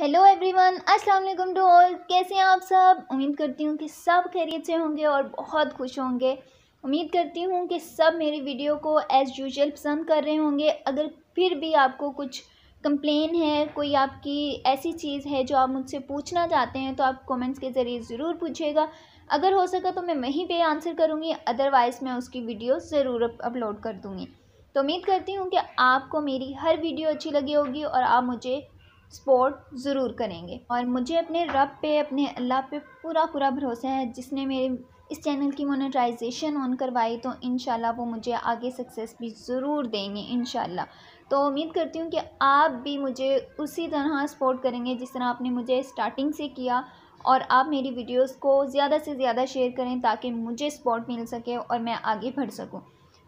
hello everyone अस्सलाम वालेकुम to all कैसे हैं आप सब उम्मीद करती हूँ कि सब खैरियत से होंगे और बहुत खुश होंगे उम्मीद करती हूँ कि सब मेरी वीडियो को एज़ यूजल पसंद कर रहे होंगे अगर फिर भी आपको कुछ कंप्लेन है कोई आपकी ऐसी चीज़ है जो आप मुझसे पूछना चाहते हैं तो आप कमेंट्स के ज़रिए ज़रूर पूछिएगा अगर हो सका तो मैं वहीं पर आंसर करूँगी अदरवाइज़ मैं उसकी वीडियो ज़रूर अपलोड कर दूँगी तो उम्मीद करती हूँ कि आपको मेरी हर वीडियो अच्छी लगी होगी और आप मुझे सपोर्ट ज़रूर करेंगे और मुझे अपने रब पे अपने अल्लाह पे पूरा पूरा भरोसा है जिसने मेरे इस चैनल की मोनेटाइजेशन ऑन करवाई तो इन वो मुझे आगे सक्सेस भी ज़रूर देंगे इन तो उम्मीद करती हूँ कि आप भी मुझे उसी तरह सपोर्ट करेंगे जिस तरह आपने मुझे स्टार्टिंग से किया और आप मेरी वीडियोस को ज़्यादा से ज़्यादा शेयर करें ताकि मुझे सपोर्ट मिल सके और मैं आगे बढ़ सकूँ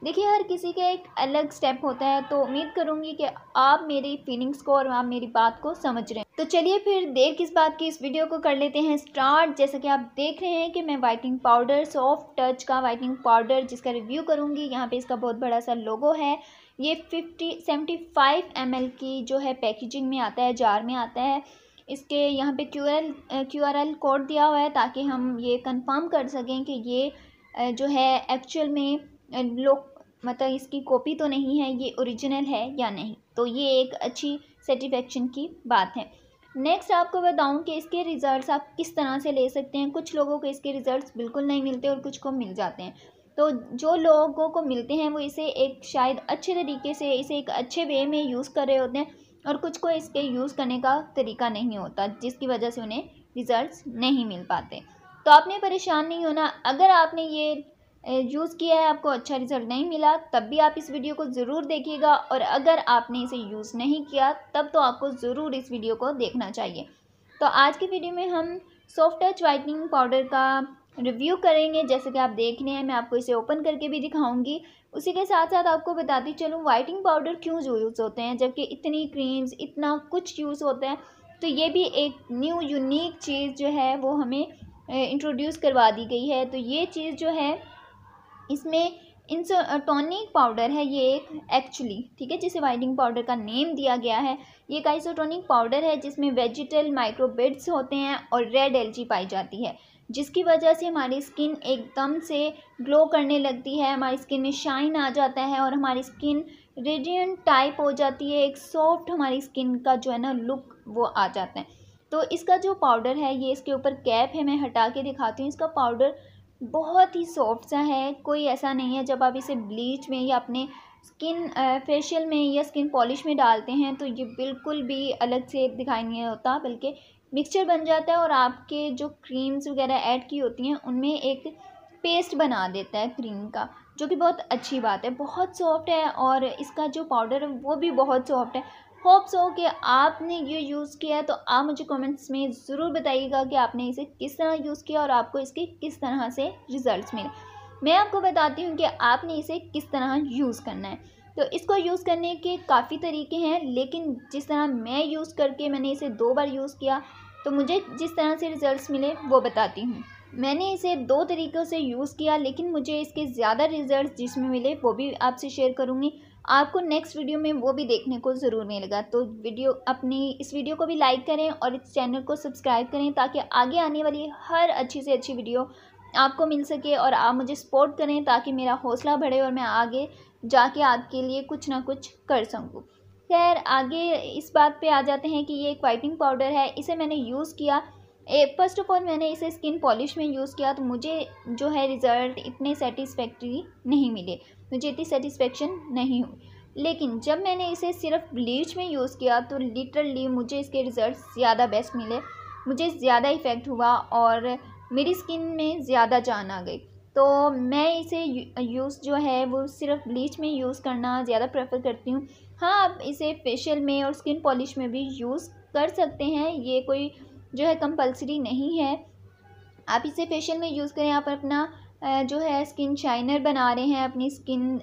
देखिए हर किसी का एक अलग स्टेप होता है तो उम्मीद करूँगी कि आप मेरी फीलिंग्स को और आप मेरी बात को समझ रहे हैं तो चलिए फिर देर किस बात की इस वीडियो को कर लेते हैं स्टार्ट जैसा कि आप देख रहे हैं कि मैं वाइटनिंग पाउडर सॉफ्ट टच का वाइटनिंग पाउडर जिसका रिव्यू करूँगी यहाँ पे इसका बहुत बड़ा सा लोगो है ये fifty seventy five M L की जो है पैकेजिंग में आता है जार में आता है इसके यहाँ पर Q L Q R L code दिया हुआ है ताकि हम ये कन्फर्म कर सकें कि ये जो है एक्चुअल में लोग मतलब इसकी कॉपी तो नहीं है ये ओरिजिनल है या नहीं तो ये एक अच्छी सेटिस्फेक्शन की बात है नेक्स्ट आपको बताऊं कि इसके रिज़ल्ट्स आप किस तरह से ले सकते हैं कुछ लोगों को इसके रिज़ल्ट्स बिल्कुल नहीं मिलते और कुछ को मिल जाते हैं तो जो लोगों को मिलते हैं वो इसे एक शायद अच्छे तरीके से इसे एक अच्छे वे में यूज़ कर रहे होते हैं और कुछ को इसके यूज़ करने का तरीका नहीं होता जिसकी वजह से उन्हें रिज़ल्ट नहीं मिल पाते तो आपने परेशान नहीं होना अगर आपने ये यूज़ किया है आपको अच्छा रिज़ल्ट नहीं मिला तब भी आप इस वीडियो को ज़रूर देखिएगा और अगर आपने इसे यूज़ नहीं किया तब तो आपको ज़रूर इस वीडियो को देखना चाहिए तो आज की वीडियो में हम सॉफ्ट टच वाइटनिंग पाउडर का रिव्यू करेंगे जैसे कि आप देख रहे हैं मैं आपको इसे ओपन करके भी दिखाऊंगी उसी के साथ साथ आपको बताती चलूँ वाइटिंग पाउडर क्यों यूज़ होते हैं जबकि इतनी क्रीम्स इतना कुछ यूज़ होता है तो ये भी एक न्यू यूनिक चीज़ जो है वो हमें इंट्रोड्यूस करवा दी गई है तो ये चीज़ जो है इसमें इंस टॉनिक पाउडर है ये एक एक्चुअली ठीक है जिसे वाइटिंग पाउडर का नेम दिया गया है ये एक आइसोटोनिक पाउडर है जिसमें वेजिटल माइक्रोबिड्स होते हैं और रेड एलजी पाई जाती है जिसकी वजह से हमारी स्किन एकदम से ग्लो करने लगती है हमारी स्किन में शाइन आ जाता है और हमारी स्किन रेडियंट टाइप हो जाती है एक सॉफ्ट हमारी स्किन का जो है ना लुक वो आ जाता है तो इसका जो पाउडर है ये इसके ऊपर कैप है मैं हटा के दिखाती हूँ इसका पाउडर बहुत ही सॉफ्ट सा है कोई ऐसा नहीं है जब आप इसे ब्लीच में या अपने स्किन फेशियल में या स्किन पॉलिश में डालते हैं तो ये बिल्कुल भी अलग से दिखाई नहीं होता बल्कि मिक्सचर बन जाता है और आपके जो क्रीम्स वगैरह ऐड की होती हैं उनमें एक पेस्ट बना देता है क्रीम का जो कि बहुत अच्छी बात है बहुत सॉफ्ट है और इसका जो पाउडर है वो भी बहुत सॉफ्ट है होप सो कि आपने ये यूज़ किया है तो आप मुझे कमेंट्स में ज़रूर बताइएगा कि आपने इसे किस तरह यूज़ किया और आपको इसके किस तरह से रिज़ल्ट मिले मैं आपको बताती हूँ कि आपने इसे किस तरह यूज़ करना है तो इसको यूज़ करने के काफ़ी तरीके हैं लेकिन जिस तरह मैं यूज़ करके मैंने इसे दो बार यूज़ किया तो मुझे जिस तरह से रिज़ल्ट मिले वो बताती हूँ मैंने इसे दो तरीक़ों से यूज़ किया लेकिन मुझे इसके ज़्यादा रिज़ल्ट जिसमें मिले वो भी आपसे शेयर करूँगी आपको नेक्स्ट वीडियो में वो भी देखने को ज़रूर मिलेगा तो वीडियो अपनी इस वीडियो को भी लाइक करें और इस चैनल को सब्सक्राइब करें ताकि आगे आने वाली हर अच्छी से अच्छी वीडियो आपको मिल सके और आप मुझे सपोर्ट करें ताकि मेरा हौसला बढ़े और मैं आगे जाके आपके लिए कुछ ना कुछ कर सकूँ खैर आगे इस बात पे आ जाते हैं कि ये एक वाइटिंग पाउडर है इसे मैंने यूज़ किया फ़र्स्ट ऑफ ऑल मैंने इसे स्किन पॉलिश में यूज़ किया तो मुझे जो है रिज़ल्ट इतने सेटिस्फैक्ट्री नहीं मिले मुझे इतनी सेटिस्फेक्शन नहीं हुई लेकिन जब मैंने इसे सिर्फ ब्लीच में यूज़ किया तो लिटरली मुझे इसके रिज़ल्ट ज़्यादा बेस्ट मिले मुझे ज़्यादा इफ़ेक्ट हुआ और मेरी स्किन में ज़्यादा जान आ गई तो मैं इसे यूज़ जो है वो सिर्फ ब्लीच में यूज़ करना ज़्यादा प्रेफर करती हूँ हाँ आप इसे फेशियल में और स्किन पॉलिश में भी यूज़ कर सकते हैं ये कोई जो है कंपलसरी नहीं है आप इसे फेशियल में यूज़ करें आप अपना जो है स्किन शाइनर बना रहे हैं अपनी स्किन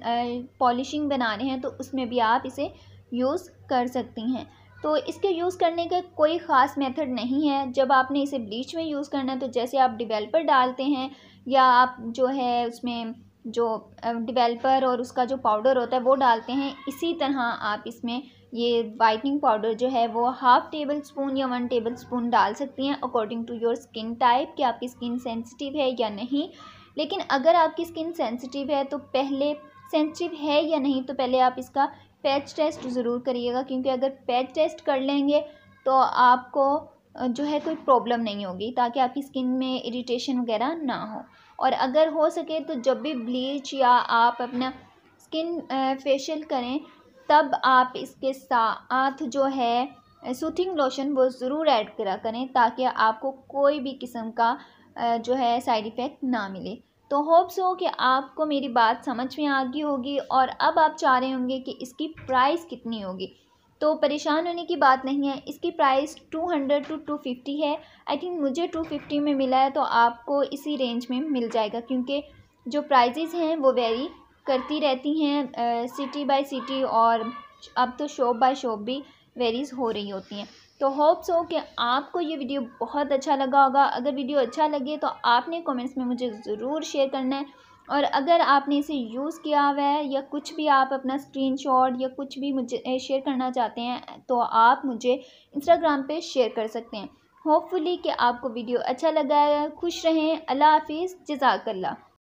पॉलिशिंग बना रहे हैं तो उसमें भी आप इसे यूज़ कर सकती हैं तो इसके यूज़ करने का कोई ख़ास मेथड नहीं है जब आपने इसे ब्लीच में यूज़ करना है तो जैसे आप डिवेलपर डालते हैं या आप जो है उसमें जो डिवेलपर और उसका जो पाउडर होता है वो डालते हैं इसी तरह आप इसमें ये वाइटनिंग पाउडर जो है वो हाफ़ टेबल स्पून या वन टेबल स्पून डाल सकती हैं according to your skin type कि आपकी स्किन सेंसिटिव है या नहीं लेकिन अगर आपकी स्किन सेंसिटिव है तो पहले सेंसिटिव है या नहीं तो पहले आप इसका पैच टेस्ट ज़रूर करिएगा क्योंकि अगर पैच टेस्ट कर लेंगे तो आपको जो है कोई प्रॉब्लम नहीं होगी ताकि आपकी स्किन में इरीटेशन वगैरह ना हो और अगर हो सके तो जब भी ब्लीच या आप अपना स्किन फेशियल करें तब आप इसके साथ जो है सूथिंग लोशन वो ज़रूर ऐड करा करें ताकि आपको कोई भी किस्म का जो है साइड इफ़ेक्ट ना मिले तो होप्स हो कि आपको मेरी बात समझ में आ गई होगी और अब आप चाह रहे होंगे कि इसकी प्राइस कितनी होगी तो परेशान होने की बात नहीं है इसकी price two hundred two two fifty है आई थिंक मुझे टू फिफ्टी में मिला है तो आपको इसी रेंज में मिल जाएगा क्योंकि जो प्राइजेज़ हैं वो वेरी करती रहती हैं सिटी बाय सिटी और अब तो शॉप बाय शॉप भी वेरीज़ हो रही होती हैं तो होप्स हो कि आपको ये वीडियो बहुत अच्छा लगा होगा अगर वीडियो अच्छा लगे तो आपने कमेंट्स में मुझे ज़रूर शेयर करना है और अगर आपने इसे यूज़ किया हुआ है या कुछ भी आप अपना स्क्रीनशॉट या कुछ भी मुझे शेयर करना चाहते हैं तो आप मुझे इंस्टाग्राम पे शेयर कर सकते हैं होपफुली कि आपको वीडियो अच्छा लगा है खुश रहें अल्लाह हाफिज़ जजाकल्ला